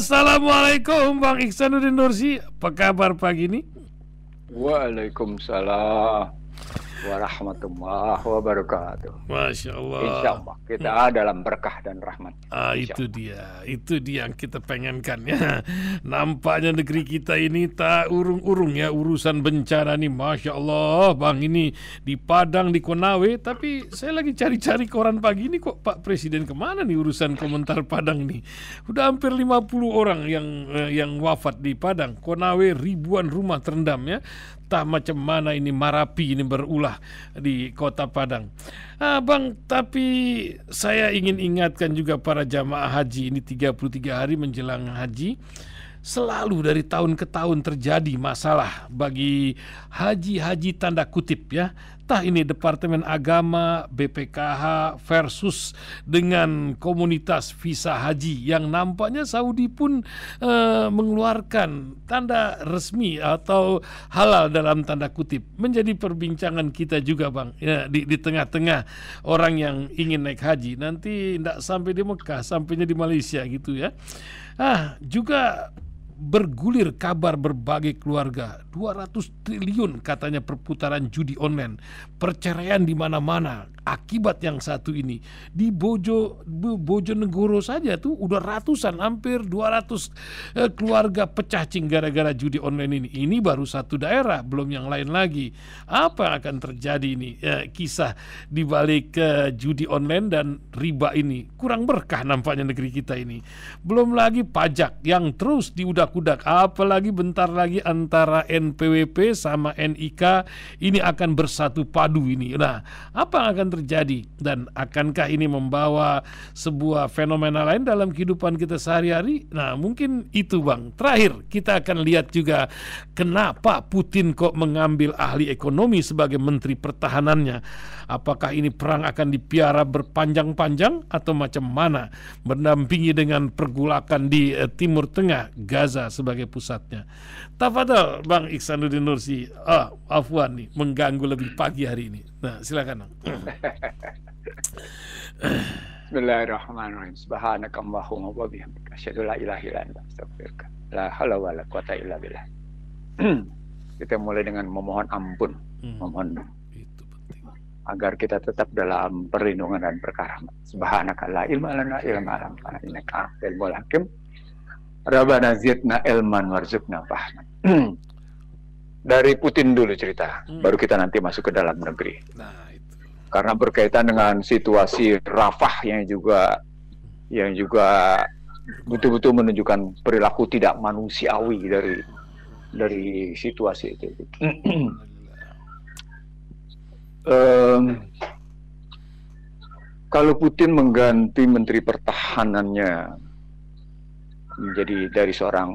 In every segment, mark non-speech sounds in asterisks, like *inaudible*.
Assalamualaikum Bang Iksanuddin Nursi. Apa kabar pagi ini? Waalaikumsalam warahmatullahi wabarakatuh. Masya Allah. Insya Allah kita hmm. dalam berkah dan rahmat. Ah, itu dia, itu dia yang kita pengenkan ya. *laughs* Nampaknya negeri kita ini tak urung-urung ya urusan bencana nih. Masya Allah, bang ini di Padang di Konawe, tapi saya lagi cari-cari koran pagi ini kok Pak Presiden kemana nih urusan komentar Padang nih? Udah hampir 50 orang yang eh, yang wafat di Padang, Konawe ribuan rumah terendam ya entah macam mana ini Marapi ini berulah di kota Padang. Abang, ah, tapi saya ingin ingatkan juga para jamaah haji ini 33 hari menjelang haji selalu dari tahun ke tahun terjadi masalah bagi haji-haji tanda kutip ya entah ini Departemen Agama BPKH versus dengan komunitas visa haji yang nampaknya Saudi pun uh, mengeluarkan tanda resmi atau halal dalam tanda kutip menjadi perbincangan kita juga bang ya, di di tengah-tengah orang yang ingin naik haji nanti tidak sampai di Mekah sampainya di Malaysia gitu ya ah juga bergulir kabar berbagai keluarga 200 triliun katanya perputaran judi online perceraian di mana-mana akibat yang satu ini di Bojo Bojonegoro saja tuh udah ratusan hampir 200 eh, keluarga pecah cing gara-gara judi online ini ini baru satu daerah belum yang lain lagi apa yang akan terjadi ini eh, kisah di balik eh, judi online dan riba ini kurang berkah nampaknya negeri kita ini belum lagi pajak yang terus diudah kudak-kudak. Apalagi bentar lagi antara NPWP sama NIK ini akan bersatu padu ini. Nah, apa yang akan terjadi dan akankah ini membawa sebuah fenomena lain dalam kehidupan kita sehari-hari? Nah, mungkin itu Bang. Terakhir, kita akan lihat juga kenapa Putin kok mengambil ahli ekonomi sebagai menteri pertahanannya. Apakah ini perang akan dipiara berpanjang-panjang atau macam mana? mendampingi dengan pergulakan di uh, Timur Tengah, Gaza sebagai pusatnya. Tafadhol Bang Iksanuddin Nursi, ah, afwan nih, mengganggu lebih pagi hari ini. Nah, silakan. Bismillahirrahmanirrahim. Subhanakallahumma wa bihamdika asyhadu la ilaha illa anta astaghfiruka la haula wala quwata illa billah. *clears throat* Kita mulai dengan memohon ampun, hmm. memohon agar kita tetap dalam perlindungan dan perkaraman. Subhanakallah ilma lana ilma lam innaka ilmul hakim. Rabbana zidna ilman warzuqna fahman. *clears throat* Dari Putin dulu cerita, hmm. baru kita nanti masuk ke dalam negeri. Nah, Karena berkaitan dengan situasi Rafah yang juga yang juga betul-betul menunjukkan perilaku tidak manusiawi dari dari situasi itu. *clears throat* um, kalau Putin mengganti Menteri Pertahanannya menjadi dari seorang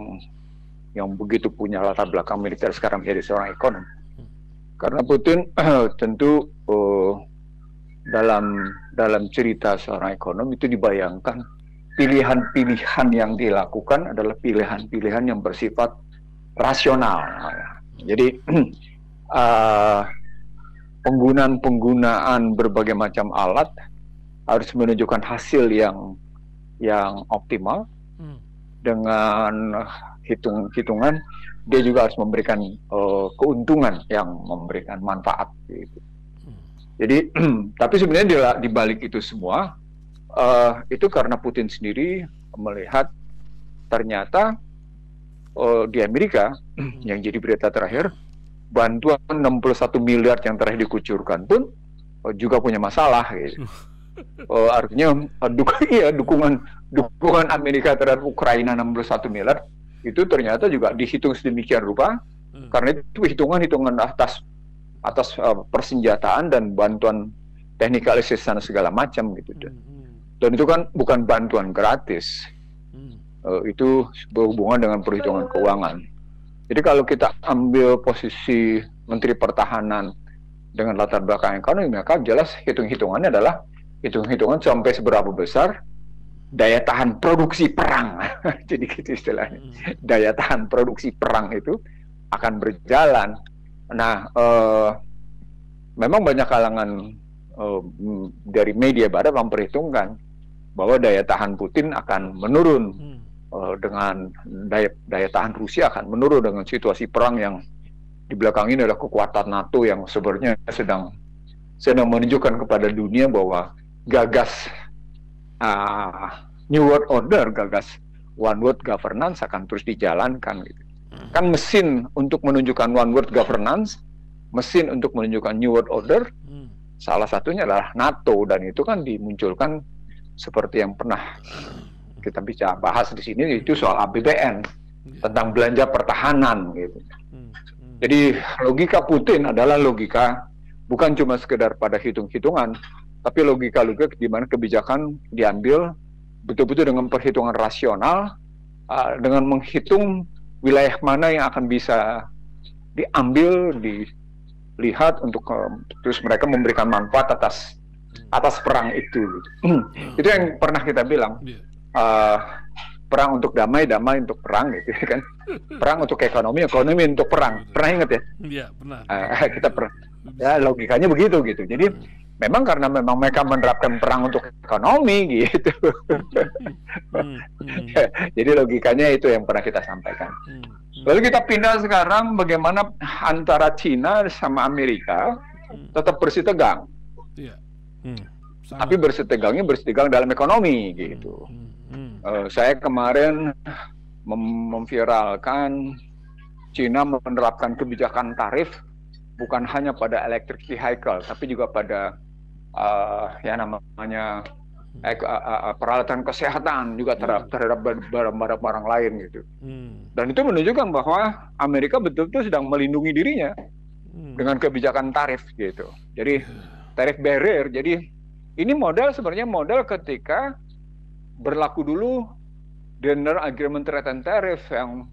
yang begitu punya latar belakang militer sekarang menjadi seorang ekonom, karena Putin *clears throat* tentu uh, dalam dalam cerita seorang ekonom itu dibayangkan pilihan-pilihan yang dilakukan adalah pilihan-pilihan yang bersifat rasional. Jadi uh, *clears throat* penggunaan-penggunaan berbagai macam alat harus menunjukkan hasil yang yang optimal hmm. dengan hitung-hitungan dia juga harus memberikan uh, keuntungan yang memberikan manfaat gitu. Hmm. Jadi *clears throat* tapi sebenarnya di, balik itu semua uh, itu karena Putin sendiri melihat ternyata uh, di Amerika hmm. *clears throat* yang jadi berita terakhir bantuan 61 miliar yang terakhir dikucurkan pun oh, juga punya masalah gitu. uh, *laughs* artinya uh, duk *laughs* iya, dukungan dukungan Amerika terhadap Ukraina 61 miliar itu ternyata juga dihitung sedemikian rupa hmm. karena itu hitungan-hitungan atas atas uh, persenjataan dan bantuan technical dan segala macam gitu dan, hmm, hmm. dan itu kan bukan bantuan gratis uh, itu berhubungan dengan perhitungan keuangan jadi kalau kita ambil posisi Menteri Pertahanan dengan latar belakang ekonomi, maka jelas hitung-hitungannya adalah hitung-hitungan sampai seberapa besar daya tahan produksi perang. *laughs* Jadi gitu istilahnya. Hmm. Daya tahan produksi perang itu akan berjalan. Nah, eh, memang banyak kalangan eh, dari media barat memperhitungkan bahwa daya tahan Putin akan menurun. Hmm Eh, dengan daya, daya tahan Rusia akan menurun dengan situasi perang yang di belakang ini adalah kekuatan NATO yang sebenarnya sedang sedang menunjukkan kepada dunia bahwa gagas uh, New World Order, gagas One World Governance akan terus dijalankan. Gitu. Hmm. Kan mesin untuk menunjukkan One World Governance, mesin untuk menunjukkan New World Order, hmm. salah satunya adalah NATO dan itu kan dimunculkan seperti yang pernah kita bisa bahas di sini itu soal APBN iya. tentang belanja pertahanan gitu. Hmm, hmm. Jadi logika Putin adalah logika bukan cuma sekedar pada hitung-hitungan, tapi logika-logika di mana kebijakan diambil betul-betul dengan perhitungan rasional, uh, dengan menghitung wilayah mana yang akan bisa diambil, dilihat untuk eh, terus mereka memberikan manfaat atas hmm. atas perang itu. Gitu. *clears throat* itu yang pernah kita bilang. Iya uh, perang untuk damai, damai untuk perang gitu ya kan. Perang untuk ekonomi, ekonomi untuk perang. Pernah ingat ya? Iya, pernah. Uh, *laughs* kita pernah. ya logikanya begitu gitu. Jadi hmm. memang karena memang mereka menerapkan perang untuk ekonomi *laughs* gitu. Hmm. Hmm. Ya, jadi logikanya itu yang pernah kita sampaikan. Hmm, hmm. Lalu kita pindah sekarang bagaimana antara Cina sama Amerika hmm. tetap bersitegang. Iya. Hmm. bersih Tapi bersitegangnya bersitegang dalam ekonomi hmm, gitu. Hmm uh, saya kemarin mem memviralkan Cina menerapkan kebijakan tarif bukan hanya pada electric vehicle tapi juga pada uh, ya namanya uh, uh, peralatan kesehatan juga hmm. terhadap terhadap barang-barang lain gitu hmm. dan itu menunjukkan bahwa Amerika betul-betul sedang melindungi dirinya hmm. dengan kebijakan tarif gitu jadi tarif barrier jadi ini modal sebenarnya modal ketika berlaku dulu dinner Agreement Trade and Tariff yang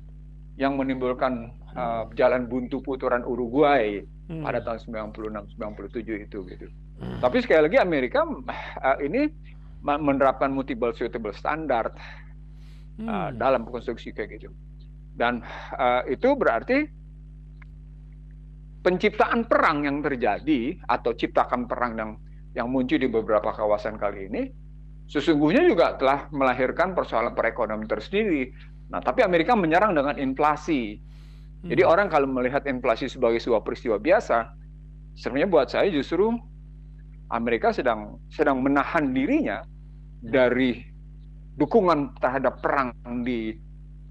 yang menimbulkan uh, jalan buntu putaran Uruguay hmm. pada tahun 96 97 itu gitu. Hmm. Tapi sekali lagi Amerika uh, ini menerapkan multiple suitable standard uh, hmm. uh, dalam konstruksi kayak gitu. Dan uh, itu berarti penciptaan perang yang terjadi atau ciptakan perang yang yang muncul di beberapa kawasan kali ini sesungguhnya juga telah melahirkan persoalan perekonomian tersendiri. Nah, tapi Amerika menyerang dengan inflasi. Jadi hmm. orang kalau melihat inflasi sebagai sebuah peristiwa biasa, sebenarnya buat saya justru Amerika sedang sedang menahan dirinya hmm. dari dukungan terhadap perang di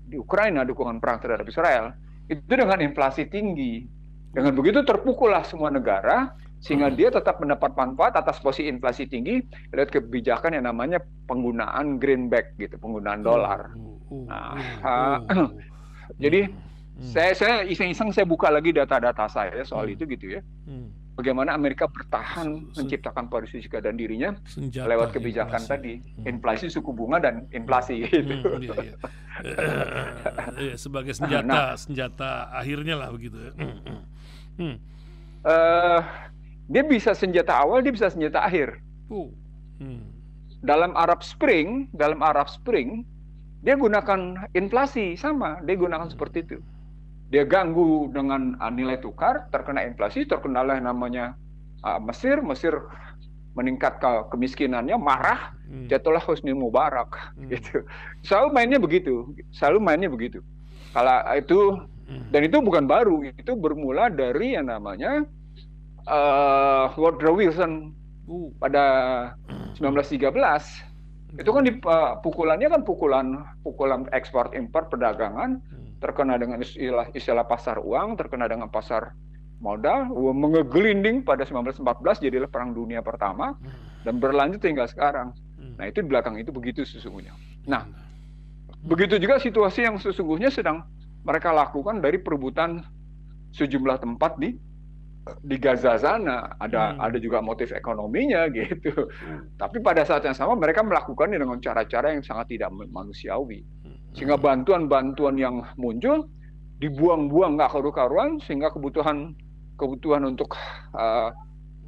di Ukraina, dukungan perang terhadap Israel itu dengan inflasi tinggi. Dengan hmm. begitu terpukullah semua negara sehingga dia tetap mendapat manfaat atas posisi inflasi tinggi lewat kebijakan yang namanya penggunaan greenback gitu penggunaan hmm. dolar hmm. Hmm. nah, jadi saya saya iseng-iseng saya buka lagi data-data saya soal itu gitu ya bagaimana Amerika bertahan menciptakan posisi keadaan dirinya lewat kebijakan tadi inflasi suku bunga dan inflasi gitu hmm, sebagai senjata nah. senjata akhirnya lah begitu ya. Hmm. Uh, dia bisa senjata awal, dia bisa senjata akhir. Oh. Hmm. Dalam Arab Spring, dalam Arab Spring, dia gunakan inflasi sama, dia gunakan hmm. seperti itu. Dia ganggu dengan ah, nilai tukar, terkena inflasi, terkenalah namanya uh, Mesir, Mesir meningkat ke kemiskinannya, marah, hmm. jatuhlah Husni Mubarak hmm. gitu. Selalu mainnya begitu, selalu mainnya begitu. Kalau ah, itu dan itu bukan baru, itu bermula dari yang namanya uh, eh, Woodrow Wilson uh. pada 1913 itu kan di uh, pukulannya kan pukulan pukulan ekspor impor perdagangan hmm. terkena dengan istilah istilah pasar uang terkena dengan pasar modal mengegelinding pada 1914 jadilah perang dunia pertama hmm. dan berlanjut hingga sekarang hmm. nah itu di belakang itu begitu sesungguhnya nah begitu juga situasi yang sesungguhnya sedang mereka lakukan dari perebutan sejumlah tempat di di Gaza sana ada hmm. ada juga motif ekonominya *laughs* gitu. Hmm. Tapi pada saat yang sama mereka melakukannya dengan cara-cara yang sangat tidak manusiawi. Hmm. Sehingga bantuan-bantuan yang muncul dibuang-buang nggak karu-karuan sehingga kebutuhan kebutuhan untuk uh,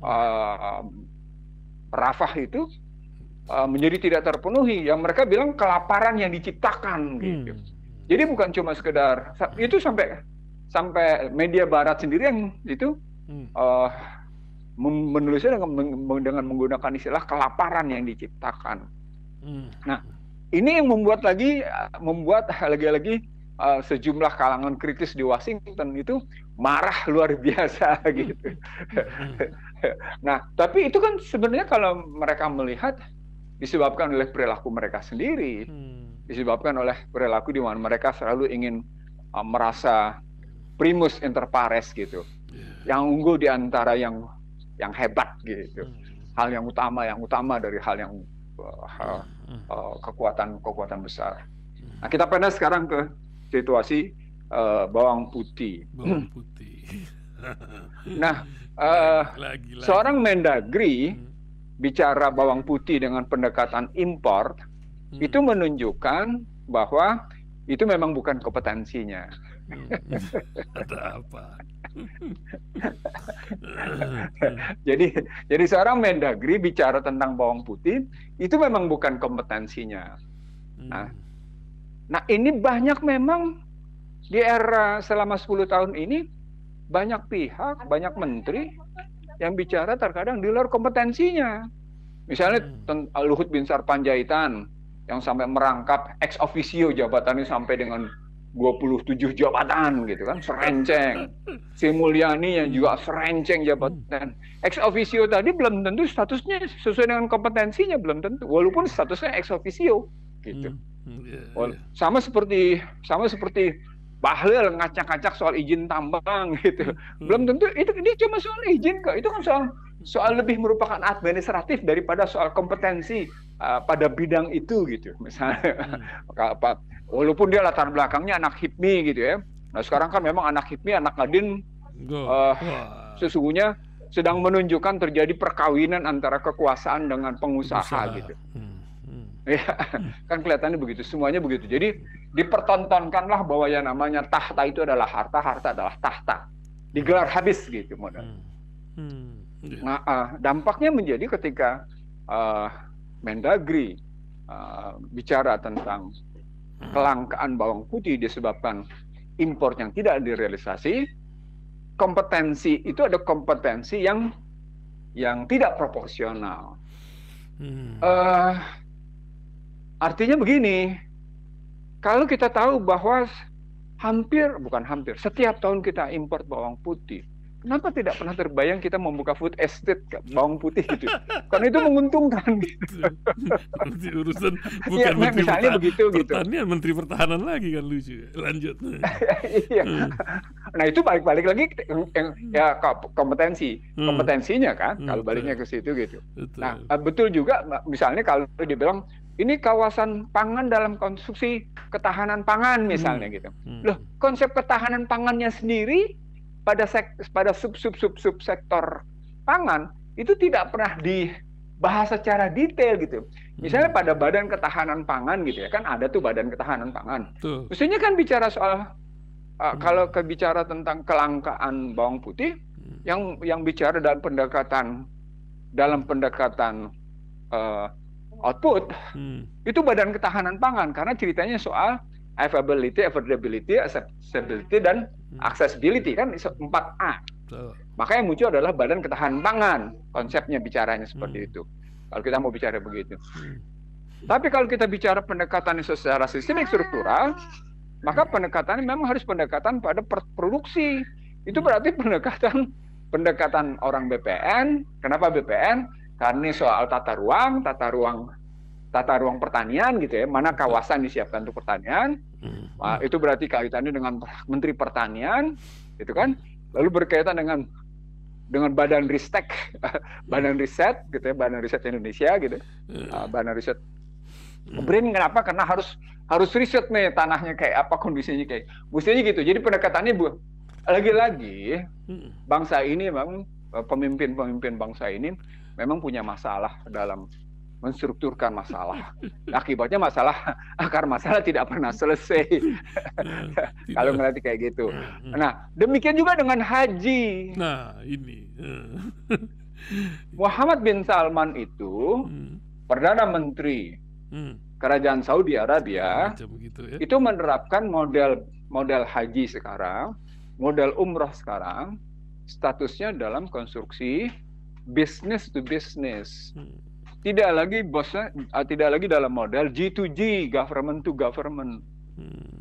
uh, rafah itu uh, menjadi tidak terpenuhi. Yang mereka bilang kelaparan yang diciptakan hmm. gitu. Jadi bukan cuma sekedar itu sampai sampai media barat sendiri yang itu hmm. uh, menulisnya dengan, dengan menggunakan istilah kelaparan yang diciptakan. Hmm. Nah, ini yang membuat lagi membuat lagi-lagi uh, sejumlah kalangan kritis di Washington itu marah luar *laughs* biasa hmm. gitu. Hmm. *laughs* nah, tapi itu kan sebenarnya kalau mereka melihat disebabkan oleh perilaku mereka sendiri, hmm. disebabkan oleh perilaku di mana mereka selalu ingin uh, merasa primus inter pares gitu yang unggul di antara yang yang hebat gitu. Hmm. Hal yang utama, yang utama dari hal yang kekuatan-kekuatan eh, hmm. eh, uh, uh, besar. Hmm. Nah, kita pernah sekarang ke situasi uh, bawang putih. Bawang putih. *laughs* nah, uh, lagi, lagi. seorang Mendagri bicara bawang putih dengan pendekatan impor hmm. itu menunjukkan bahwa itu memang bukan kompetensinya. Hmm. *laughs* Ada apa? *laughs* jadi jadi seorang Mendagri bicara tentang bawang putih itu memang bukan kompetensinya. Hmm. Nah, nah ini banyak memang di era selama 10 tahun ini banyak pihak, banyak menteri yang bicara terkadang di luar kompetensinya. Misalnya hmm. Luhut Binsar Panjaitan yang sampai merangkap ex officio jabatannya sampai dengan 27 jabatan gitu kan serenceng. Si Mulyani yang juga serenceng jabatan. Ex officio tadi belum tentu statusnya sesuai dengan kompetensinya belum tentu walaupun statusnya ex officio gitu. Hmm, hmm, iya, iya. Sama seperti sama seperti Bahlil ngacak-ngacak soal izin tambang *laughs* gitu. Hmm. Belum tentu itu ini cuma soal izin kok. Itu kan soal soal lebih merupakan administratif daripada soal kompetensi Uh, pada bidang itu gitu *laughs* misalnya hmm. walaupun dia latar belakangnya anak hipmi gitu ya nah sekarang kan memang anak hipmi anak kadin uh, sesungguhnya sedang menunjukkan terjadi perkawinan antara kekuasaan dengan pengusaha, pengusaha. gitu hmm. Hmm. ya kan kelihatannya begitu semuanya begitu jadi dipertontonkanlah bahwa yang namanya tahta itu adalah harta harta adalah tahta digelar hmm. habis gitu modal hmm. Hmm. nah uh, dampaknya menjadi ketika uh, Mendagri uh, bicara tentang kelangkaan bawang putih disebabkan impor yang tidak direalisasi, kompetensi itu ada kompetensi yang yang tidak proporsional. Hmm. Uh, artinya begini, kalau kita tahu bahwa hampir bukan hampir setiap tahun kita impor bawang putih, kenapa tidak pernah terbayang kita membuka food estate bawang putih gitu? Karena itu menguntungkan. Gitu. *laughs* urusan iya, bukan ya, menteri misalnya begitu gitu. menteri pertahanan lagi kan lucu. Ya. Lanjut. *laughs* iya. Hmm. nah itu balik-balik lagi hmm. ya kompetensi, hmm. kompetensinya kan. kalau baliknya ke situ gitu. Nah eh, betul juga misalnya kalau dibilang ini kawasan pangan dalam konstruksi ketahanan pangan misalnya hmm. gitu. Loh, konsep ketahanan pangannya sendiri pada sek, pada sub sub sub sub sektor pangan itu tidak pernah dibahas secara detail gitu. Misalnya hmm. pada badan ketahanan pangan gitu ya kan ada tuh badan ketahanan pangan. Tuh. Mestinya kan bicara soal uh, hmm. kalau kebicara tentang kelangkaan bawang putih hmm. yang yang bicara dalam pendekatan dalam pendekatan uh, output hmm. itu badan ketahanan pangan karena ceritanya soal availability, affordability, accessibility dan hmm. accessibility kan empat a Makanya Maka yang muncul adalah badan ketahan pangan konsepnya bicaranya seperti hmm. itu. Kalau kita mau bicara begitu. Hmm. Tapi kalau kita bicara pendekatan secara sistemik struktural, maka pendekatan memang harus pendekatan pada produksi. Itu hmm. berarti pendekatan pendekatan orang BPN. Kenapa BPN? Karena soal tata ruang, tata ruang tata ruang pertanian gitu ya, mana kawasan disiapkan untuk pertanian, nah, itu berarti kaitannya dengan Menteri Pertanian, itu kan, lalu berkaitan dengan dengan badan ristek, *laughs* badan riset gitu ya, badan riset Indonesia gitu, nah, badan riset. Brin hmm. kenapa? Karena harus harus riset nih tanahnya kayak apa kondisinya kayak, mestinya gitu. Jadi pendekatannya bu, lagi-lagi bangsa ini memang eh, pemimpin-pemimpin bangsa ini memang punya masalah dalam menstrukturkan masalah. Akibatnya masalah *laughs* akar masalah tidak pernah selesai. *laughs* *laughs* Kalau iya. ngeliat kayak gitu. Iya, iya. Nah, demikian juga dengan haji. Nah, ini. Muhammad bin Salman itu hmm. perdana menteri hmm. kerajaan Saudi Arabia. Begitu, ya? Itu menerapkan model model haji sekarang, model umrah sekarang, statusnya dalam konstruksi bisnis to bisnis. Hmm tidak lagi bosnya ah, tidak lagi dalam model G2G government to government. Hmm.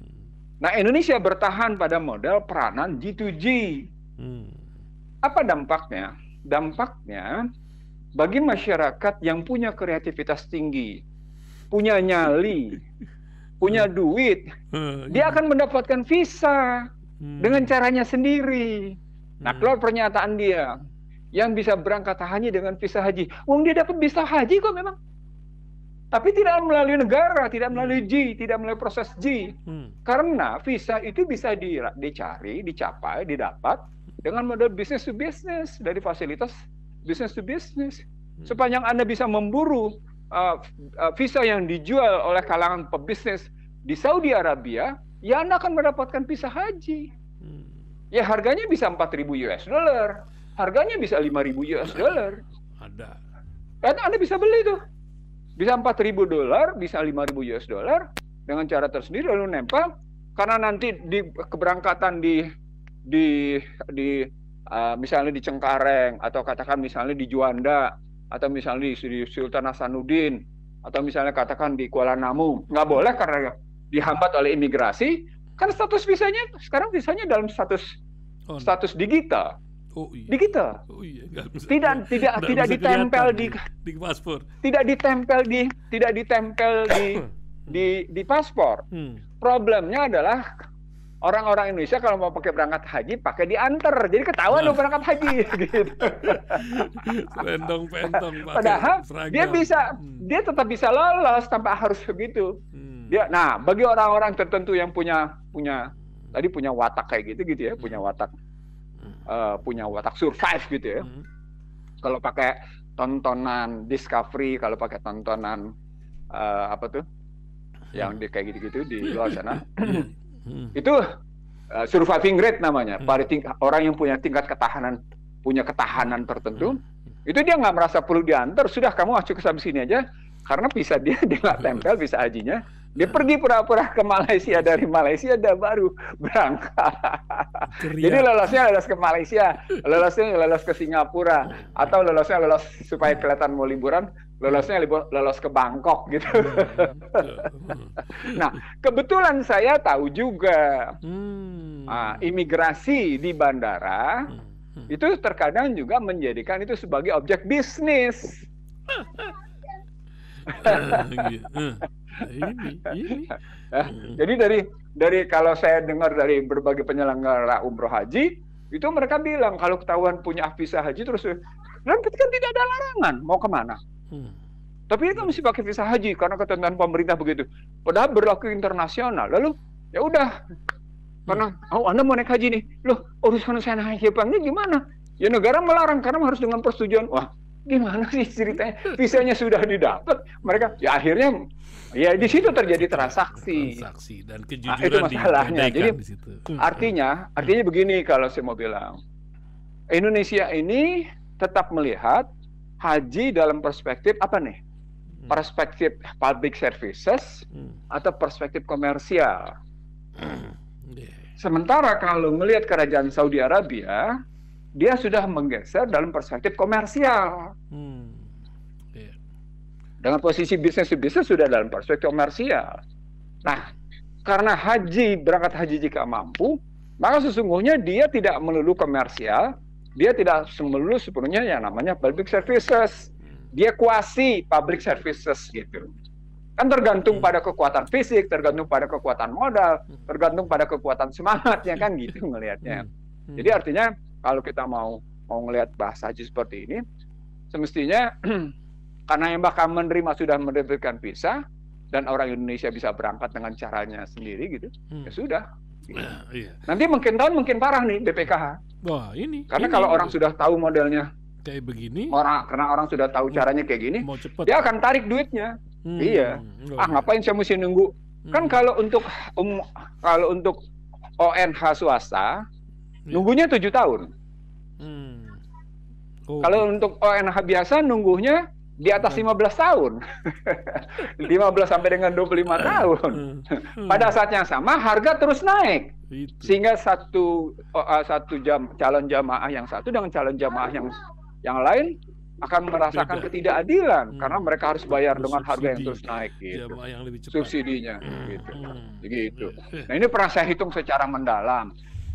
Nah, Indonesia bertahan pada model peranan G2G. Hmm. Apa dampaknya? Dampaknya bagi masyarakat yang punya kreativitas tinggi, punya nyali, *laughs* punya duit, hmm. dia akan mendapatkan visa hmm. dengan caranya sendiri. Nah, hmm. keluar pernyataan dia, yang bisa berangkat haji dengan visa haji. Wong dia dapat visa haji kok memang. Tapi tidak melalui negara, tidak hmm. melalui G, tidak melalui proses G. Hmm. Karena visa itu bisa di, dicari, dicapai, didapat dengan model bisnis to bisnis dari fasilitas bisnis to bisnis. Hmm. Sepanjang Anda bisa memburu uh, uh, visa yang dijual oleh kalangan pebisnis di Saudi Arabia, ya Anda akan mendapatkan visa haji. Hmm. Ya harganya bisa 4.000 US dollar, harganya bisa 5000 US dollar. Ada. Kan Anda bisa beli tuh. Bisa 4000 dolar, bisa 5000 US dollar dengan cara tersendiri lalu nempel karena nanti di keberangkatan di di di uh, misalnya di Cengkareng atau katakan misalnya di Juanda atau misalnya di, Sultan Hasanuddin atau misalnya katakan di Kuala Namu nggak boleh karena dihambat oleh imigrasi kan status visanya sekarang visanya dalam status oh, status digital Oh iya. Oh iya, enggak bisa. Tidak tidak enggak tidak ditempel di, di paspor. Tidak ditempel di tidak ditempel di *coughs* di di paspor. Hmm. Problemnya adalah orang-orang Indonesia kalau mau pakai berangkat haji pakai diantar. Jadi ketahuan nah. perangkat berangkat haji *laughs* gitu. Pendong pentong Padahal seragam. dia bisa hmm. dia tetap bisa lolos tanpa harus begitu. Hmm. Dia nah, bagi orang-orang tertentu yang punya punya tadi punya watak kayak gitu gitu ya, punya watak uh, punya watak survive gitu ya. Hmm. Kalau pakai tontonan Discovery, kalau pakai tontonan uh, apa tuh yang di, kayak gitu-gitu di luar sana, *coughs* *coughs* itu uh, surviving rate namanya. Hmm. Pada orang yang punya tingkat ketahanan, punya ketahanan tertentu, hmm. itu dia nggak merasa perlu diantar. Sudah kamu masuk ke sini aja, karena bisa dia *laughs* dia nggak hmm. tempel, bisa ajinya dia pergi pura-pura ke Malaysia dari Malaysia dan baru berangkat. Jadi lolosnya lolos ke Malaysia, lolosnya lolos ke Singapura, atau lolosnya lolos supaya kelihatan mau liburan, lolosnya lolos ke Bangkok gitu. Hmm. *laughs* nah, kebetulan saya tahu juga hmm. nah, imigrasi di bandara hmm. Hmm. itu terkadang juga menjadikan itu sebagai objek bisnis. *laughs* Gitu. Eh, eh, hmm. Jadi dari dari kalau saya dengar dari berbagai penyelenggara umroh haji itu mereka bilang kalau ketahuan punya visa haji terus dan kan tidak ada larangan mau kemana. Hmm. Tapi itu mesti pakai visa haji karena ketentuan pemerintah begitu. Padahal berlaku internasional. Lalu ya udah karena oh Anda mau naik haji nih. Loh, urusan saya naik haji ya, gimana? Ya negara melarang karena harus dengan persetujuan. Wah, gimana sih ceritanya visanya sudah didapat mereka ya akhirnya ya di situ terjadi transaksi transaksi dan kejujuran nah, itu masalahnya jadi di situ. Hmm. artinya artinya begini kalau saya mau bilang Indonesia ini tetap melihat haji dalam perspektif apa nih hmm. perspektif public services hmm. atau perspektif komersial sementara kalau melihat kerajaan Saudi Arabia dia sudah menggeser dalam perspektif komersial. Hmm. Yeah. Dengan posisi bisnis bisnis sudah dalam perspektif komersial. Nah, karena haji berangkat haji jika mampu, maka sesungguhnya dia tidak melulu komersial, dia tidak melulu sepenuhnya yang namanya public services. Hmm. Dia kuasi public services gitu. Kan tergantung hmm. pada kekuatan fisik, tergantung pada kekuatan modal, hmm. tergantung pada kekuatan semangatnya kan gitu melihatnya. *laughs* Jadi artinya kalau kita mau mau ngelihat bahasa aja seperti ini, semestinya *clears throat* karena yang bakal menerima sudah mendapatkan visa dan orang Indonesia bisa berangkat dengan caranya sendiri gitu, hmm. ya sudah. Gitu. Nah, iya. Nanti mungkin tahun mungkin parah nih BPKH. Wah ini. Karena ini, kalau ini. orang sudah tahu modelnya kayak begini, orang karena orang sudah tahu hmm. caranya kayak gini, mau cepet. dia akan tarik duitnya. Hmm. Iya. Loh, hmm, ah ngapain saya mesti nunggu? Kan hmm. Kan kalau untuk um, kalau untuk ONH swasta Iya. Nunggunya tujuh tahun. Hmm. Oh. Kalau untuk ONH biasa nunggunya di atas hmm. lima belas tahun. *laughs* lima belas sampai dengan dua puluh lima hmm. tahun. Hmm. Pada saat yang sama harga terus naik. Sehingga satu oh, ah, satu jam calon jamaah yang satu dengan calon jamaah yang yang lain akan merasakan Beda. ketidakadilan hmm. karena mereka harus bayar Beda. dengan harga yang terus naik gitu. Yang lebih Subsidinya hmm. gitu. Hmm. Nah, ini pernah saya hitung secara mendalam.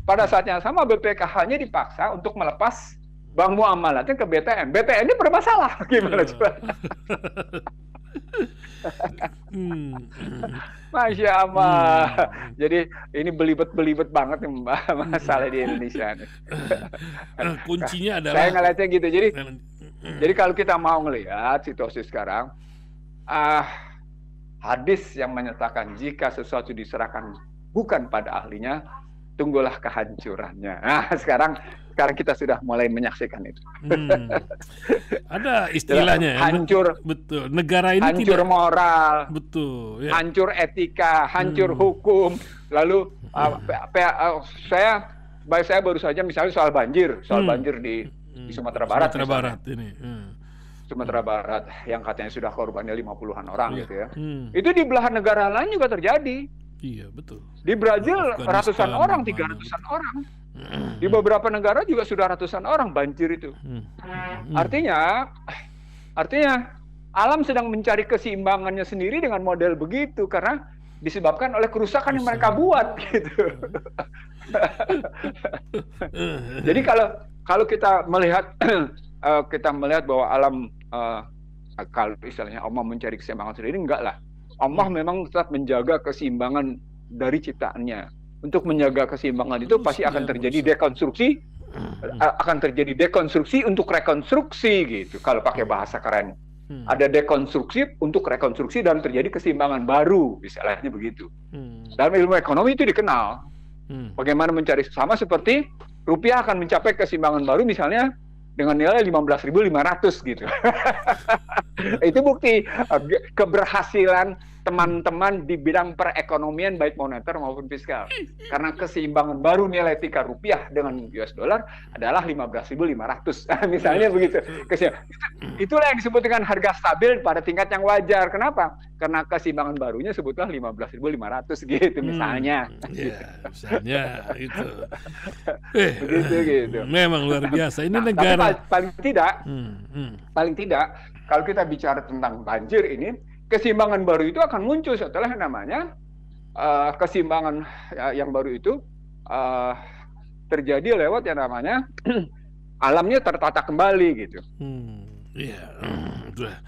Pada saat yang sama BPKH-nya dipaksa untuk melepas bank muamalatnya ke BTN. BTN ini bermasalah. *laughs* Gimana iya. coba? Yeah. Hmm. Masya Allah. Hmm. Jadi ini belibet-belibet banget nih Mbak hmm. masalah di Indonesia. Nih. *laughs* Eh, kuncinya adalah saya ngeliatnya gitu. Jadi hmm. jadi kalau kita mau ngelihat situasi sekarang, ah hadis yang menyatakan jika sesuatu diserahkan bukan pada ahlinya, tunggulah kehancurannya. *laughs* Nah, sekarang sekarang kita sudah mulai menyaksikan itu. Hmm. Ada *laughs* istilahnya ya. Hancur betul. Negara ini hancur tidak... moral. Betul. Ya. Hancur etika, hancur hmm. hukum. Lalu uh, uh, saya saya baru saja misalnya soal banjir, soal hmm. banjir di, di hmm. Sumatera Barat. Sumatera misalnya. Barat ini. Hmm. Sumatera Barat yang katanya sudah korbannya 50-an orang yeah. gitu ya. Hmm. Itu di belahan negara lain juga terjadi. Iya betul. Di Brazil ratusan orang, tiga ratusan orang. Di beberapa negara juga sudah ratusan orang banjir itu. Hmm. Hmm. Artinya, artinya alam sedang mencari keseimbangannya sendiri dengan model begitu karena disebabkan oleh kerusakan yang mereka buat *laughs* gitu. Jadi kalau kalau kita melihat *clears throat* eh, kita melihat bahwa alam eh, kalau istilahnya Allah mencari keseimbangan sendiri enggak lah Allah hmm. memang tetap menjaga keseimbangan dari ciptaannya. Untuk menjaga keseimbangan itu pasti akan terjadi dekonstruksi, hmm. akan terjadi dekonstruksi untuk rekonstruksi gitu. Kalau pakai bahasa keren, hmm. ada dekonstruksi untuk rekonstruksi dan terjadi keseimbangan baru, misalnya begitu. Dalam ilmu ekonomi itu dikenal. Bagaimana mencari sama seperti rupiah akan mencapai keseimbangan baru, misalnya dengan nilai 15.500 gitu. *laughs* itu bukti eh, keberhasilan teman-teman di bidang perekonomian baik moneter maupun fiskal. Hmm, hmm, Karena hmm. keseimbangan baru nilai tiga rupiah dengan US dollar adalah 15.500. *laughs* Misalnya begitu. Itulah yang disebut dengan harga stabil pada tingkat yang wajar. Kenapa? Karena keseimbangan barunya sebutlah 15.500 gitu misalnya. Hmm, ya, misalnya itu. *laughs* Eh, begitu gitu. Memang luar biasa. Ini nah, negara paling tidak hmm, hmm. paling tidak kalau kita bicara tentang banjir ini keseimbangan baru itu akan muncul setelah namanya uh, eh, keseimbangan ya, yang baru itu uh, terjadi lewat yang namanya *clears throat* alamnya tertata kembali gitu. Hmm, iya. Yeah. *clears throat*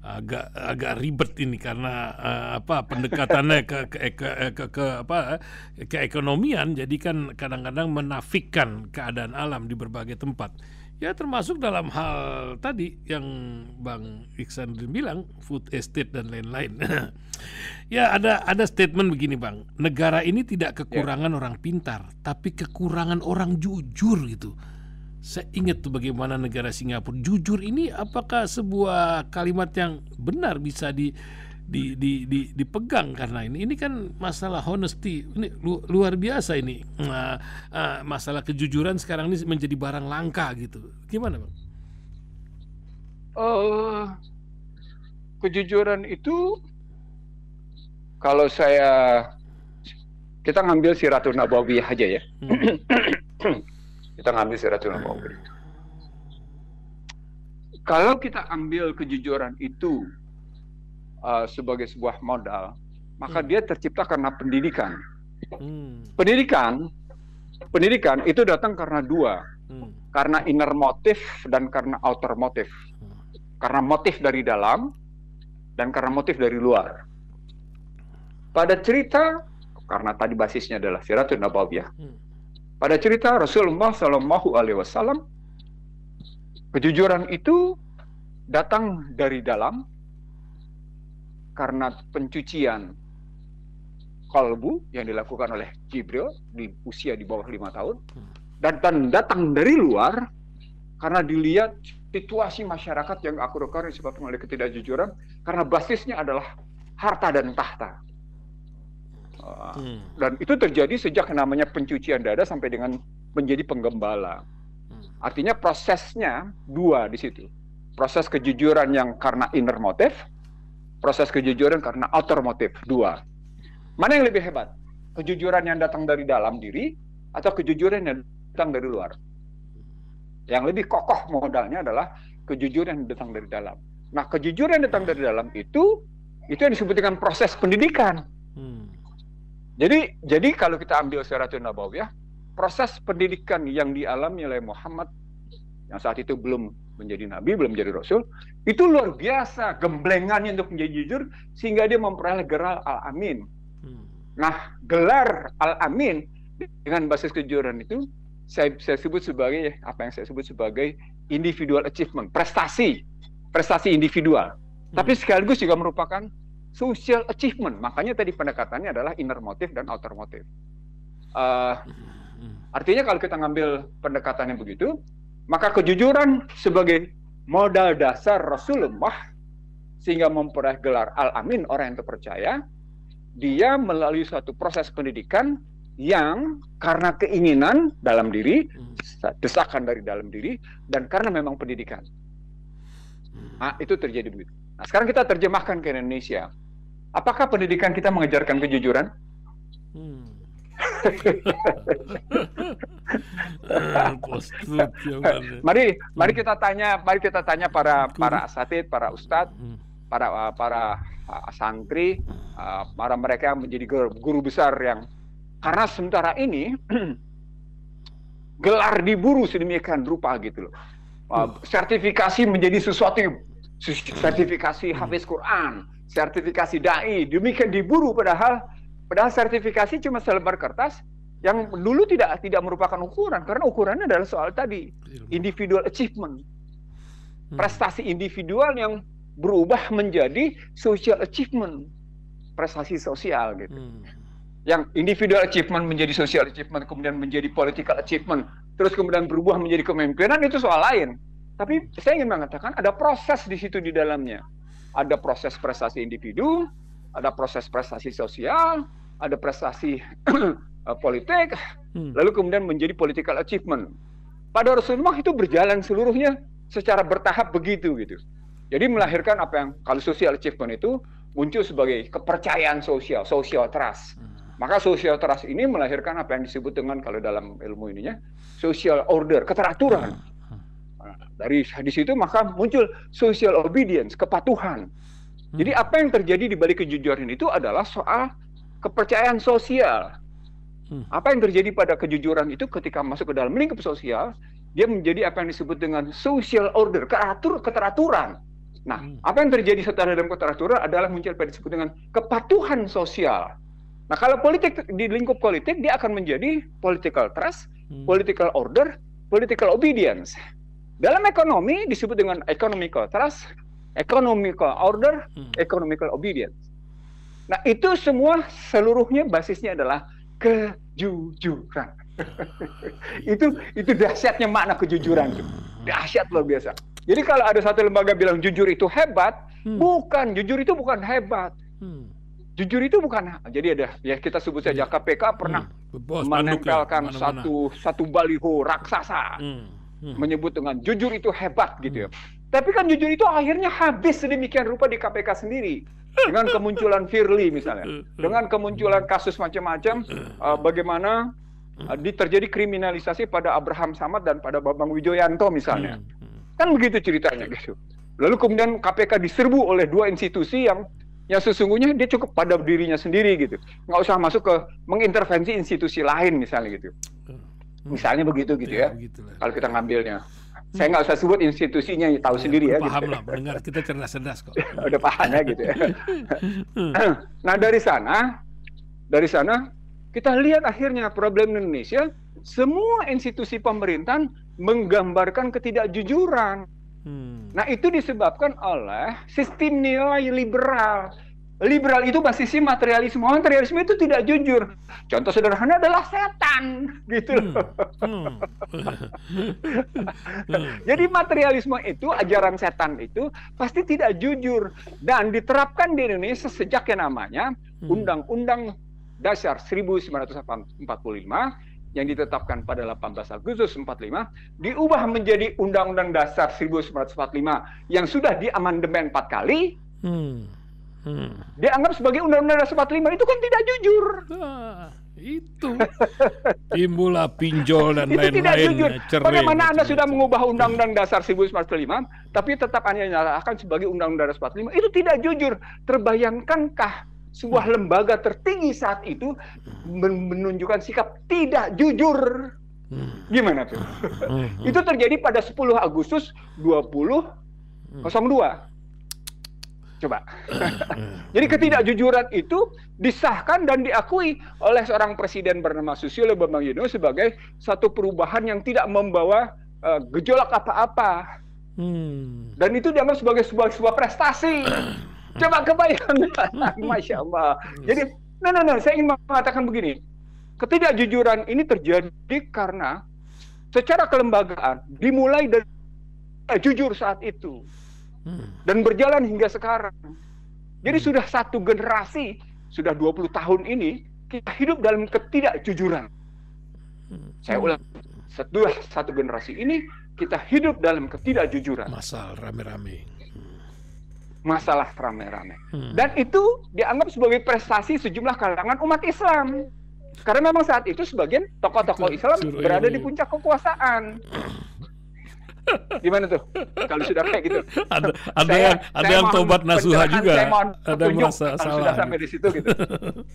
agak agak ribet ini karena uh, apa pendekatannya ke ke, ke ke ke apa keekonomian jadi kan kadang-kadang menafikan keadaan alam di berbagai tempat. Ya termasuk dalam hal tadi yang Bang Iksan bilang food estate dan lain-lain. *laughs* ya ada ada statement begini Bang, negara ini tidak kekurangan ya. orang pintar, tapi kekurangan orang jujur gitu. Saya ingat tuh bagaimana negara Singapura jujur ini apakah sebuah kalimat yang benar bisa di di, di, di, dipegang karena ini ini kan masalah honesty ini lu, luar biasa ini uh, uh, masalah kejujuran sekarang ini menjadi barang langka gitu gimana bang? Uh, kejujuran itu kalau saya kita ngambil si Ratu nabawi aja ya hmm. *clears throat* kita ngambil si Ratu nabawi kalau kita ambil kejujuran itu uh, sebagai sebuah modal, maka hmm. dia tercipta karena pendidikan. Hmm. Pendidikan, pendidikan itu datang karena dua, hmm. karena inner motif dan karena outer motif, karena motif dari dalam dan karena motif dari luar. Pada cerita, karena tadi basisnya adalah Siratul Nabawiyah. Hmm. Pada cerita Rasulullah Shallallahu Alaihi Wasallam, kejujuran itu datang dari dalam karena pencucian kalbu yang dilakukan oleh Jibril di usia di bawah lima tahun dan, dan datang dari luar karena dilihat situasi masyarakat yang aku rekam disebabkan oleh ketidakjujuran karena basisnya adalah harta dan tahta ah, hmm. dan itu terjadi sejak namanya pencucian dada sampai dengan menjadi penggembala hmm. artinya prosesnya dua di situ proses kejujuran yang karena inner motive proses kejujuran karena outer motif. Dua. Mana yang lebih hebat? Kejujuran yang datang dari dalam diri atau kejujuran yang datang dari luar? Yang lebih kokoh modalnya adalah kejujuran yang datang dari dalam. Nah, kejujuran yang datang dari dalam itu itu yang disebut dengan proses pendidikan. Hmm. Jadi jadi kalau kita ambil tunabaw ya proses pendidikan yang dialami oleh Muhammad yang saat itu belum menjadi nabi, belum menjadi rasul, itu luar biasa gemblengannya untuk menjadi jujur sehingga dia memperoleh gelar Al-Amin. Hmm. Nah, gelar Al-Amin dengan basis kejujuran itu saya, saya sebut sebagai apa yang saya sebut sebagai individual achievement, prestasi, prestasi individual. Hmm. Tapi sekaligus juga merupakan social achievement. Makanya tadi pendekatannya adalah inner motive dan outer motive. Uh, artinya kalau kita ngambil pendekatannya begitu, maka kejujuran sebagai modal dasar Rasulullah sehingga memperoleh gelar Al-Amin orang yang terpercaya, dia melalui suatu proses pendidikan yang karena keinginan dalam diri, hmm. desakan dari dalam diri, dan karena memang pendidikan. Hmm. Nah, itu terjadi begitu. Nah, sekarang kita terjemahkan ke Indonesia. Apakah pendidikan kita mengejarkan kejujuran? Hmm. Eh, eh, mari mari hmm. kita tanya mari kita tanya para para asatid para ustadz hmm. para eh, para santri para mereka yang menjadi guru, besar yang karena sementara ini *clears throat* gelar diburu sedemikian rupa gitu loh sertifikasi menjadi sesuatu sertifikasi hmm. hafiz Quran sertifikasi dai demikian diburu padahal Padahal sertifikasi cuma selebar kertas yang dulu tidak tidak merupakan ukuran karena ukurannya adalah soal tadi individual achievement. Hmm. Prestasi individual yang berubah menjadi social achievement, prestasi sosial gitu. Hmm. Yang individual achievement menjadi social achievement kemudian menjadi political achievement, terus kemudian berubah menjadi kepemimpinan itu soal lain. Tapi saya ingin mengatakan ada proses di situ di dalamnya. Ada proses prestasi individu, ada proses prestasi sosial, ada prestasi *clears throat* eh, politik, hmm. lalu kemudian menjadi political achievement. Pada Rasulullah itu berjalan seluruhnya secara bertahap begitu gitu. Jadi melahirkan apa yang kalau social achievement itu muncul sebagai kepercayaan sosial, social trust. Hmm. Maka social trust ini melahirkan apa yang disebut dengan kalau dalam ilmu ininya social order, keteraturan. Hmm. Hmm. Nah, dari hadis itu maka muncul social obedience, kepatuhan. Jadi apa yang terjadi di balik kejujuran itu adalah soal kepercayaan sosial. Hmm. Apa yang terjadi pada kejujuran itu ketika masuk ke dalam lingkup sosial, dia menjadi apa yang disebut dengan social order, keatur keteraturan. Nah, hmm. apa yang terjadi setelah dalam keteraturan adalah muncul pada disebut dengan kepatuhan sosial. Nah, kalau politik di lingkup politik dia akan menjadi political trust, hmm. political order, political obedience. Dalam ekonomi disebut dengan economical trust, economical order, economical obedience. Nah, itu semua seluruhnya basisnya adalah kejujuran. *laughs* itu itu dahsyatnya makna kejujuran itu. Dahsyat luar biasa. Jadi kalau ada satu lembaga bilang jujur itu hebat, hmm. bukan jujur itu bukan hebat. Hmm. Jujur itu bukan. Jadi ada ya kita sebut saja KPK hmm. pernah hmm. menempelkan ya, satu satu baliho raksasa. Hmm. Hmm. menyebut dengan jujur itu hebat gitu ya. Hmm. Tapi kan jujur itu akhirnya habis sedemikian rupa di KPK sendiri dengan kemunculan Firly misalnya, mm, mm. dengan kemunculan kasus macam-macam, mm, uh, bagaimana uh, terjadi kriminalisasi pada Abraham Samad dan pada Bambang Wijoyanto misalnya, kan begitu ceritanya iya. gitu. Lalu kemudian KPK diserbu oleh dua institusi yang yang sesungguhnya dia cukup pada dirinya sendiri gitu, nggak usah masuk ke mengintervensi institusi lain misalnya gitu, misalnya begitu gitu iya, ya, kalau kita ngambilnya saya nggak usah sebut institusinya ya, tahu ya, sendiri ya gitu. paham gitu. lah mendengar kita cerdas cerdas kok *laughs* udah paham ya gitu ya hmm. nah dari sana dari sana kita lihat akhirnya problem Indonesia semua institusi pemerintahan menggambarkan ketidakjujuran hmm. nah itu disebabkan oleh sistem nilai liberal liberal itu basisnya materialisme. Materialisme itu tidak jujur. Contoh sederhana adalah setan, gitu hmm. loh. Hmm. *laughs* Jadi materialisme itu ajaran setan itu pasti tidak jujur dan diterapkan di Indonesia sejak yang namanya hmm. Undang-Undang Dasar 1945 yang ditetapkan pada 18 Agustus 45 diubah menjadi Undang-Undang Dasar 1945 yang sudah diamandemen empat kali. Hmm Hmm. Dia anggap sebagai undang-undang dasar 45 itu kan tidak jujur. Nah, itu timbullah pinjol dan lain-lain. itu tidak lain jujur. Bagaimana Anda sudah mengubah undang-undang dasar 1945 tapi tetap hanya dinyatakan sebagai undang-undang dasar 45 itu tidak jujur. Terbayangkankah sebuah hmm. lembaga tertinggi saat itu menunjukkan sikap tidak jujur? Hmm. Gimana tuh? Hmm. itu terjadi pada 10 Agustus 2002. Coba. *laughs* Jadi ketidakjujuran itu disahkan dan diakui oleh seorang presiden bernama Susilo Bambang Yudhoyono sebagai satu perubahan yang tidak membawa uh, gejolak apa-apa. Hmm. Dan itu dianggap sebagai sebuah sebuah prestasi. *clears throat* Coba kebayang, *laughs* masya Allah. Jadi, no no no, saya ingin mengatakan begini, ketidakjujuran ini terjadi karena secara kelembagaan dimulai dari eh, jujur saat itu. Hmm. dan berjalan hingga sekarang. Jadi hmm. sudah satu generasi, sudah 20 tahun ini kita hidup dalam ketidakjujuran. Hmm. Saya ulang, setelah satu generasi ini kita hidup dalam ketidakjujuran. Masalah rame-rame. Masalah rame-rame. Hmm. Dan itu dianggap sebagai prestasi sejumlah kalangan umat Islam. Karena memang saat itu sebagian tokoh-tokoh Islam berada di puncak kekuasaan. *clears throat* Gimana tuh? Kalau sudah kayak gitu. Ada, ada saya, yang ada saya yang tobat nasuha juga. Saya mohon ada yang merasa salah. Sudah sampai di situ gitu.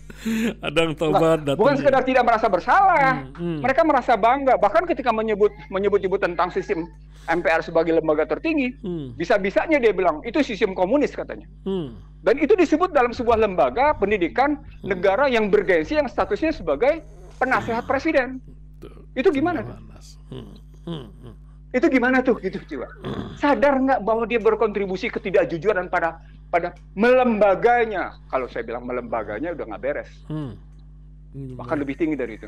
*laughs* ada yang tobat nah, Bukan sekedar tidak merasa bersalah. Hmm, hmm. Mereka merasa bangga bahkan ketika menyebut menyebut-nyebut tentang sistem MPR sebagai lembaga tertinggi, hmm. bisa-bisanya dia bilang itu sistem komunis katanya. Hmm. Dan itu disebut dalam sebuah lembaga pendidikan hmm. negara yang bergensi yang statusnya sebagai penasehat presiden. Itu gimana? hmm. Hmm. Hmm. Itu gimana tuh gitu coba? Hmm. Sadar nggak bahwa dia berkontribusi ketidakjujuran pada pada melembaganya? Kalau saya bilang melembaganya udah nggak beres. Hmm. Bahkan lebih tinggi dari itu.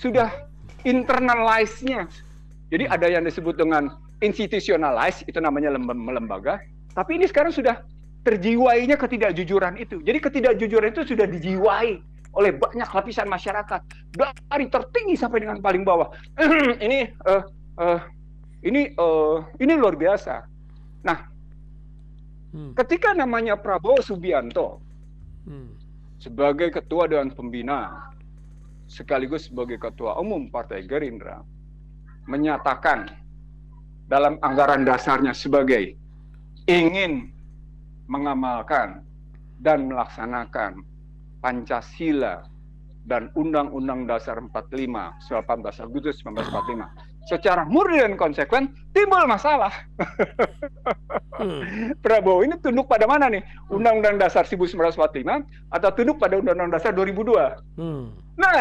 Sudah internalize-nya. Jadi ada yang disebut dengan institutionalize, itu namanya melembaga. Tapi ini sekarang sudah terjiwainya ketidakjujuran itu. Jadi ketidakjujuran itu sudah dijiwai oleh banyak lapisan masyarakat dari tertinggi sampai dengan paling bawah. *clears throat* ini uh, uh, ini uh, ini luar biasa. Nah, hmm. ketika namanya Prabowo Subianto hmm. sebagai ketua dewan pembina sekaligus sebagai ketua umum Partai Gerindra menyatakan dalam anggaran dasarnya sebagai ingin mengamalkan dan melaksanakan Pancasila dan Undang-Undang Dasar 45 18 Agustus 1945 secara murni dan konsekuen timbul masalah. hmm. *laughs* Prabowo ini tunduk pada mana nih? Undang-Undang Dasar 1945 atau tunduk pada Undang-Undang Dasar 2002? Hmm. Nah,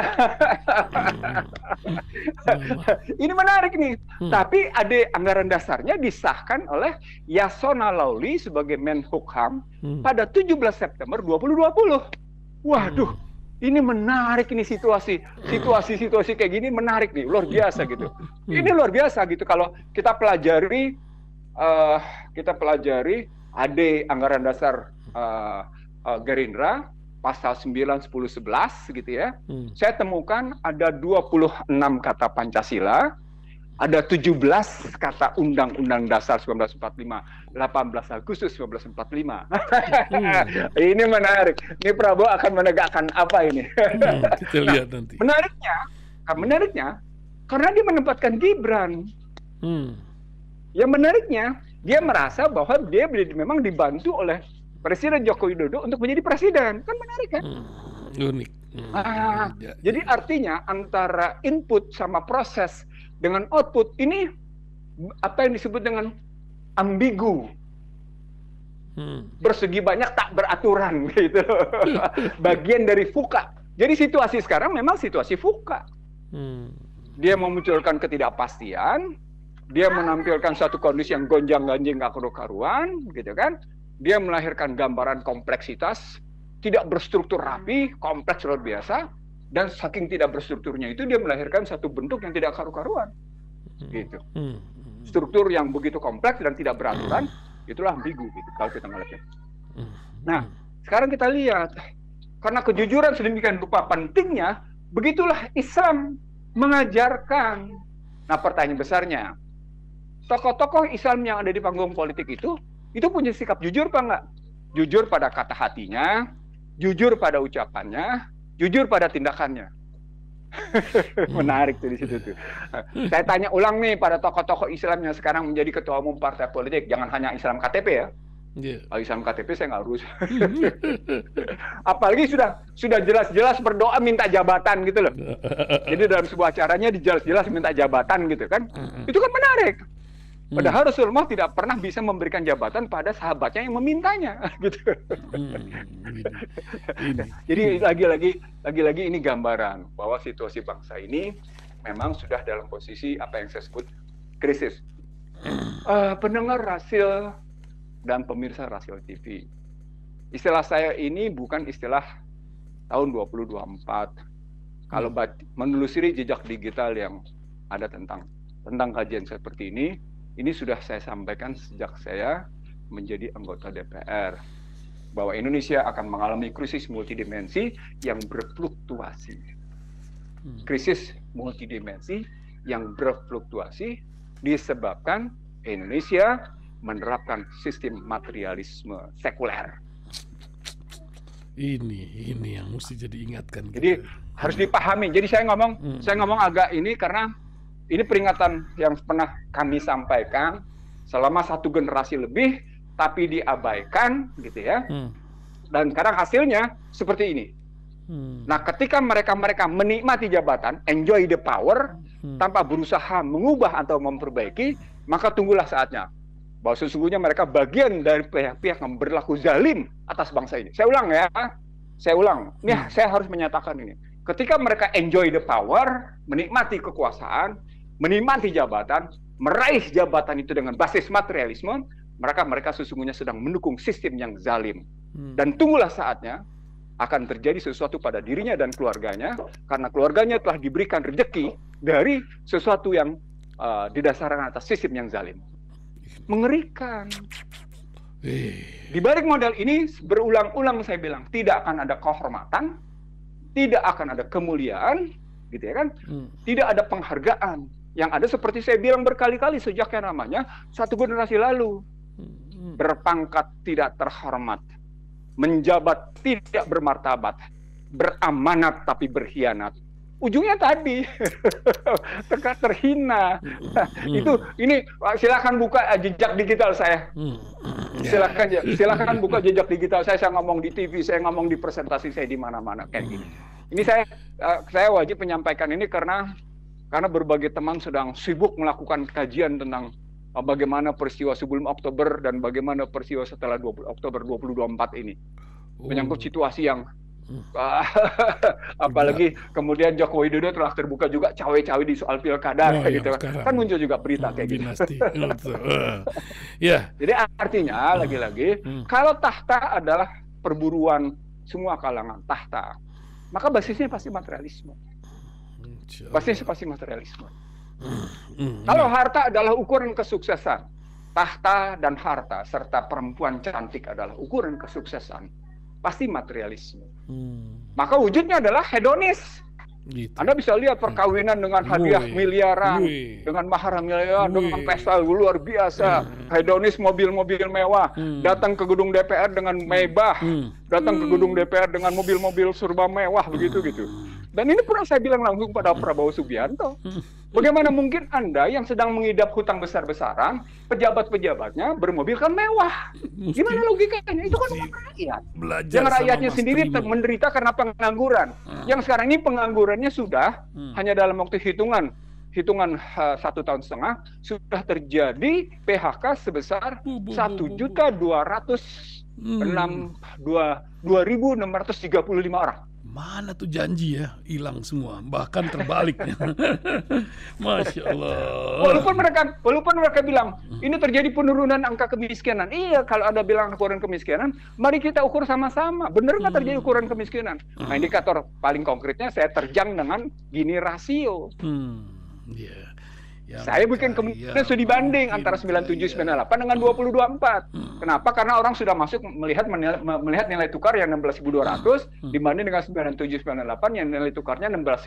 hmm. *laughs* ini menarik nih. Hmm. Tapi ada anggaran dasarnya disahkan oleh Yasona Lawli sebagai Menhukam hmm. pada 17 September 2020. Waduh. Hmm ini menarik ini situasi situasi situasi kayak gini menarik nih luar biasa gitu ini luar biasa gitu kalau kita pelajari uh, kita pelajari AD anggaran dasar uh, uh, Gerindra pasal 9 10 11 gitu ya hmm. saya temukan ada 26 kata Pancasila ada 17 kata Undang-Undang Dasar 1945, 18 Agustus 1945. hmm. *laughs* ini menarik. Ini Prabowo akan menegakkan apa ini? hmm, kita nah, lihat nah, nanti. Menariknya, nah, menariknya karena dia menempatkan Gibran. Hmm. Yang menariknya, dia merasa bahwa dia memang dibantu oleh Presiden Joko Widodo untuk menjadi presiden. Kan menarik kan? Hmm, unik. Hmm. Ah, ya. Jadi artinya antara input sama proses dengan output ini apa yang disebut dengan ambigu hmm. persegi banyak tak beraturan *laughs* gitu *laughs* bagian dari fuka jadi situasi sekarang memang situasi fuka hmm. dia memunculkan ketidakpastian dia menampilkan satu kondisi yang gonjang ganjing nggak kudu karuan gitu kan dia melahirkan gambaran kompleksitas tidak berstruktur rapi kompleks luar biasa dan saking tidak berstrukturnya itu dia melahirkan satu bentuk yang tidak karu-karuan hmm. gitu hmm. struktur yang begitu kompleks dan tidak beraturan itulah ambigu gitu kalau kita melihatnya. Hmm. nah sekarang kita lihat karena kejujuran sedemikian rupa pentingnya begitulah Islam mengajarkan nah pertanyaan besarnya tokoh-tokoh Islam yang ada di panggung politik itu itu punya sikap jujur apa enggak jujur pada kata hatinya jujur pada ucapannya jujur pada tindakannya. *laughs* Menarik tuh di situ tuh. Saya tanya ulang nih pada tokoh-tokoh Islam yang sekarang menjadi ketua umum partai politik, jangan hanya Islam KTP ya. Yeah. Kalau Islam KTP saya nggak urus. *laughs* Apalagi sudah sudah jelas-jelas berdoa minta jabatan gitu loh. *laughs* Jadi dalam sebuah acaranya dijelas-jelas minta jabatan gitu kan. Itu kan menarik. Padahal hmm. Rasulullah tidak pernah bisa memberikan jabatan pada sahabatnya yang memintanya, *laughs* gitu. Hmm, Jadi lagi-lagi, lagi-lagi ini gambaran bahwa situasi bangsa ini memang sudah dalam posisi apa yang saya sebut krisis. Uh, pendengar Rasil dan pemirsa Rasil TV, istilah saya ini bukan istilah tahun 2024. Kalau hmm. menelusuri jejak digital yang ada tentang tentang kajian seperti ini, ini sudah saya sampaikan sejak saya menjadi anggota DPR bahwa Indonesia akan mengalami krisis multidimensi yang berfluktuasi. Hmm. Krisis multidimensi yang berfluktuasi disebabkan Indonesia menerapkan sistem materialisme sekuler. Ini ini yang mesti jadi ingatkan. Jadi harus dipahami. Jadi saya ngomong hmm. saya ngomong agak ini karena ini peringatan yang pernah kami sampaikan selama satu generasi lebih tapi diabaikan gitu ya hmm. dan sekarang hasilnya seperti ini hmm. nah ketika mereka mereka menikmati jabatan enjoy the power hmm. tanpa berusaha mengubah atau memperbaiki maka tunggulah saatnya bahwa sesungguhnya mereka bagian dari pihak-pihak yang berlaku zalim atas bangsa ini. Saya ulang ya, saya ulang. Nih, hmm. saya harus menyatakan ini. Ketika mereka enjoy the power, menikmati kekuasaan, menikmati jabatan, meraih jabatan itu dengan basis materialisme, mereka mereka sesungguhnya sedang mendukung sistem yang zalim. Hmm. Dan tunggulah saatnya akan terjadi sesuatu pada dirinya dan keluarganya karena keluarganya telah diberikan rejeki dari sesuatu yang uh, didasarkan atas sistem yang zalim. Mengerikan. Eh. Di balik model ini berulang-ulang saya bilang tidak akan ada kehormatan, tidak akan ada kemuliaan, gitu ya kan? Hmm. Tidak ada penghargaan, yang ada seperti saya bilang berkali-kali sejak yang namanya satu generasi lalu hmm. berpangkat tidak terhormat, menjabat tidak bermartabat, beramanat tapi berkhianat. Ujungnya tadi *laughs* terkait terhina. Hmm. Itu ini ah, silakan buka ah, jejak digital saya. Hmm. Silakan ya. silakan buka jejak digital saya. Saya ngomong di TV, saya ngomong di presentasi saya di mana-mana kayak gini. Ini saya ah, saya wajib menyampaikan ini karena karena berbagai teman sedang sibuk melakukan kajian tentang uh, bagaimana peristiwa sebelum Oktober dan bagaimana peristiwa setelah 20, Oktober 2024 ini. Menyangkut oh. situasi yang hmm. *laughs* apalagi kemudian Joko Widodo telah terbuka juga cawe-cawe di soal pilkada oh, gitu sekarang. kan muncul juga berita oh, kayak gitu. *laughs* Ya, Jadi artinya lagi hmm. lagi-lagi hmm. kalau tahta adalah perburuan semua kalangan tahta, maka basisnya pasti materialisme. Basisnya pasti materialisme. Hmm, hmm. Kalau harta adalah ukuran kesuksesan, tahta dan harta serta perempuan cantik adalah ukuran kesuksesan, pasti materialisme. Hmm. Maka wujudnya adalah hedonis. Gitu. Anda bisa lihat perkawinan hmm. dengan hadiah Wui. miliaran, Wui. dengan mahar miliaran, Wui. dengan pesta luar biasa, hmm. hedonis mobil-mobil mewah, hmm. datang ke gedung DPR dengan mewah hmm. datang hmm. ke gedung DPR dengan mobil-mobil serba mewah begitu gitu. Hmm. Dan ini pernah saya bilang langsung pada Prabowo Subianto. Bagaimana mungkin Anda yang sedang mengidap hutang besar-besaran, pejabat-pejabatnya bermobil kan mewah? Gimana logikanya? Itu kan rakyat. Belajar yang rakyatnya sendiri menderita karena pengangguran. Ah. Yang sekarang ini penganggurannya sudah hmm. hanya dalam waktu hitungan hitungan uh, satu tahun setengah sudah terjadi PHK sebesar satu juta dua ratus enam hmm. dua dua ribu enam ratus tiga puluh lima orang mana tuh janji ya hilang semua bahkan terbalik *laughs* masya Allah walaupun mereka walaupun mereka bilang ini terjadi penurunan angka kemiskinan iya kalau ada bilang ukuran kemiskinan mari kita ukur sama-sama benar nggak terjadi hmm. ukuran kemiskinan nah hmm. indikator paling konkretnya saya terjang dengan gini rasio hmm. yeah. Ya saya bikin kemungkinan ya sudah dibanding antara 97 kaya. 98 dengan 2024. Hmm. Kenapa? Karena orang sudah masuk melihat melihat nilai tukar yang 16.200 hmm. hmm. dibanding dengan 97 98 yang nilai tukarnya 16.800.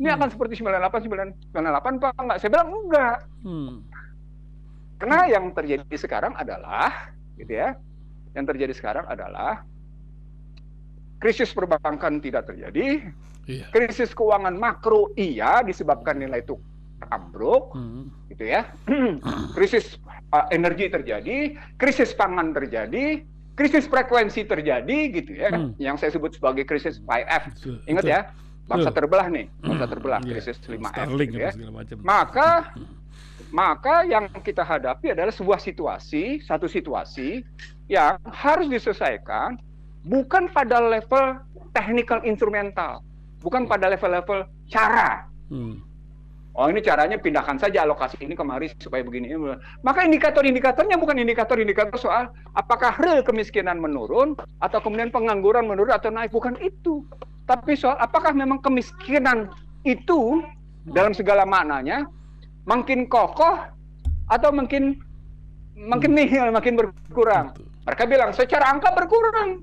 Ini hmm. akan seperti 98 98 Pak enggak? Saya bilang enggak. Hmm. Karena yang terjadi sekarang adalah gitu ya. Yang terjadi sekarang adalah krisis perbankan tidak terjadi. Iya. Krisis keuangan makro iya disebabkan nilai tukar ambruk, hmm. gitu ya. *clears throat* krisis uh, energi terjadi, krisis pangan terjadi, krisis frekuensi terjadi, gitu ya. Hmm. Yang saya sebut sebagai krisis 5F. Ingat ya, bangsa terbelah nih, bangsa hmm. terbelah, yeah. krisis 5F. Starling, gitu ya. Maka hmm. maka yang kita hadapi adalah sebuah situasi, satu situasi yang harus diselesaikan bukan pada level technical instrumental, bukan pada level-level cara, hmm Oh ini caranya pindahkan saja alokasi ini kemari supaya begini. Maka indikator-indikatornya bukan indikator-indikator soal apakah real kemiskinan menurun atau kemudian pengangguran menurun atau naik bukan itu. Tapi soal apakah memang kemiskinan itu dalam segala maknanya makin kokoh atau makin makin nihil, makin berkurang. Mereka bilang secara angka berkurang.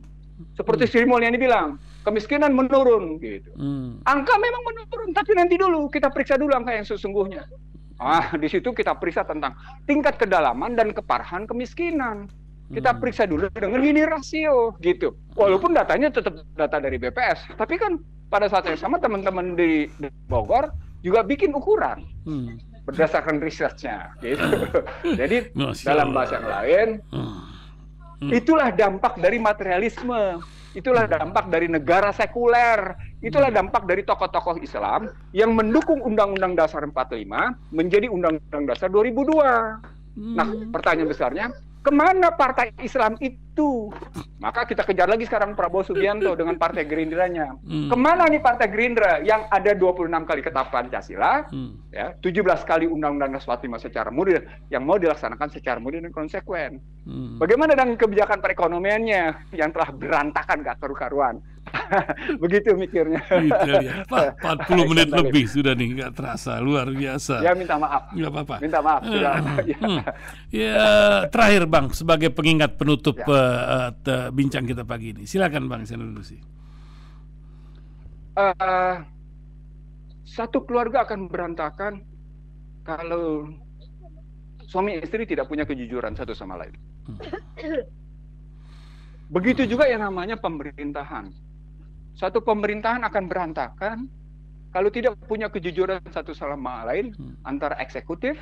Seperti hmm. Sri Mulyani bilang, kemiskinan menurun gitu. Hmm. Angka memang menurun, tapi nanti dulu kita periksa dulu angka yang sesungguhnya. Ah, di situ kita periksa tentang tingkat kedalaman dan keparahan kemiskinan. Kita hmm. periksa dulu dengan ini rasio gitu. Walaupun datanya tetap data dari BPS, tapi kan pada saat yang sama teman-teman di, Bogor juga bikin ukuran. Hmm. Berdasarkan risetnya gitu. *laughs* Jadi dalam bahasa yang lain hmm. Hmm. Itulah dampak dari materialisme. Itulah hmm. dampak dari negara sekuler. Itulah hmm. dampak dari tokoh-tokoh Islam yang mendukung Undang-Undang Dasar 45 menjadi Undang-Undang Dasar 2002. Nah, pertanyaan besarnya, kemana partai Islam itu itu. Maka kita kejar lagi sekarang Prabowo Subianto dengan Partai Gerindranya. Hmm. Kemana nih Partai Gerindra yang ada 26 kali ketapan Pancasila, hmm. ya, 17 kali Undang-Undang Dasar -Undang secara mudah yang mau dilaksanakan secara mudah dan konsekuen. Hmm. Bagaimana dengan kebijakan perekonomiannya yang telah berantakan gak karu-karuan? *laughs* Begitu mikirnya. ya. *laughs* Pak, 40 menit lebih sudah nih, nggak terasa, luar biasa. Ya minta maaf. Nggak apa-apa. Minta maaf. Ah, ah, ah. *laughs* Hmm. ya. ya terakhir Bang, sebagai pengingat penutup ya. Eh, uh, uh, bincang kita pagi ini. Silakan Bang Senurusi. Uh, eh, satu keluarga akan berantakan kalau suami istri tidak punya kejujuran satu sama lain. Hmm. Begitu juga yang namanya pemerintahan. Satu pemerintahan akan berantakan kalau tidak punya kejujuran satu sama lain hmm. antara eksekutif,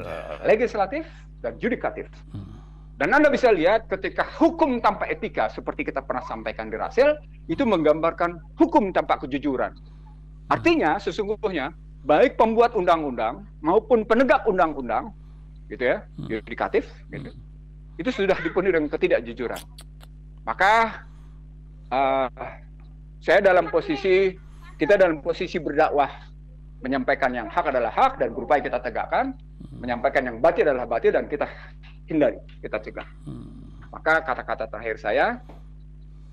hmm. legislatif, dan yudikatif. Hmm. Dan Anda bisa lihat ketika hukum tanpa etika, seperti kita pernah sampaikan di Rasel, itu menggambarkan hukum tanpa kejujuran. Artinya sesungguhnya baik pembuat undang-undang maupun penegak undang-undang, gitu ya, hmm. yudikatif, gitu, hmm. itu sudah dipenuhi dengan ketidakjujuran. Maka uh, saya dalam posisi, kita dalam posisi berdakwah menyampaikan yang hak adalah hak dan berupaya kita tegakkan, hmm. menyampaikan yang batil adalah batil dan kita hindari, kita cegah. Hmm. Maka kata-kata terakhir saya,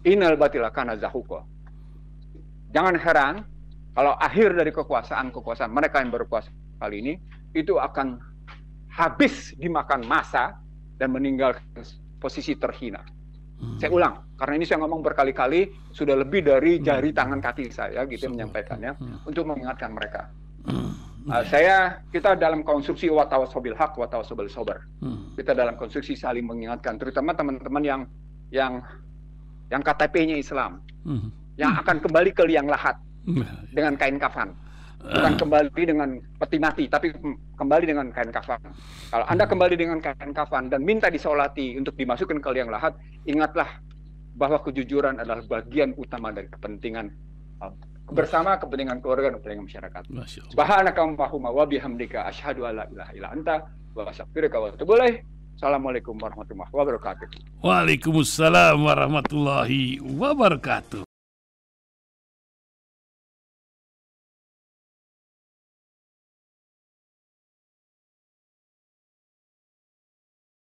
inal batila kana zahuko. Jangan heran kalau akhir dari kekuasaan-kekuasaan mereka yang berkuasa kali ini itu akan habis dimakan masa dan meninggalkan posisi terhina. Hmm. Saya ulang, karena ini saya ngomong berkali-kali sudah lebih dari jari hmm. tangan kaki saya gitu so, menyampaikannya hmm. untuk mengingatkan mereka. Hmm Uh, saya kita dalam konstruksi watawasobil hak, watawasobil sober. Hmm. Kita dalam konstruksi saling mengingatkan, terutama teman-teman yang yang yang KTP-nya Islam, hmm. yang hmm. akan kembali ke liang lahat hmm. dengan kain kafan, bukan kembali dengan peti mati, tapi kembali dengan kain kafan. Kalau anda hmm. kembali dengan kain kafan dan minta disolati untuk dimasukkan ke liang lahat, ingatlah bahwa kejujuran adalah bagian utama dari kepentingan bersama kepentingan keluarga dan kepentingan masyarakat. Subhanaka Allahumma wa bihamdika asyhadu alla ilaha illa anta wa astaghfiruka wa atubu Assalamualaikum warahmatullahi wabarakatuh. Waalaikumsalam warahmatullahi wabarakatuh.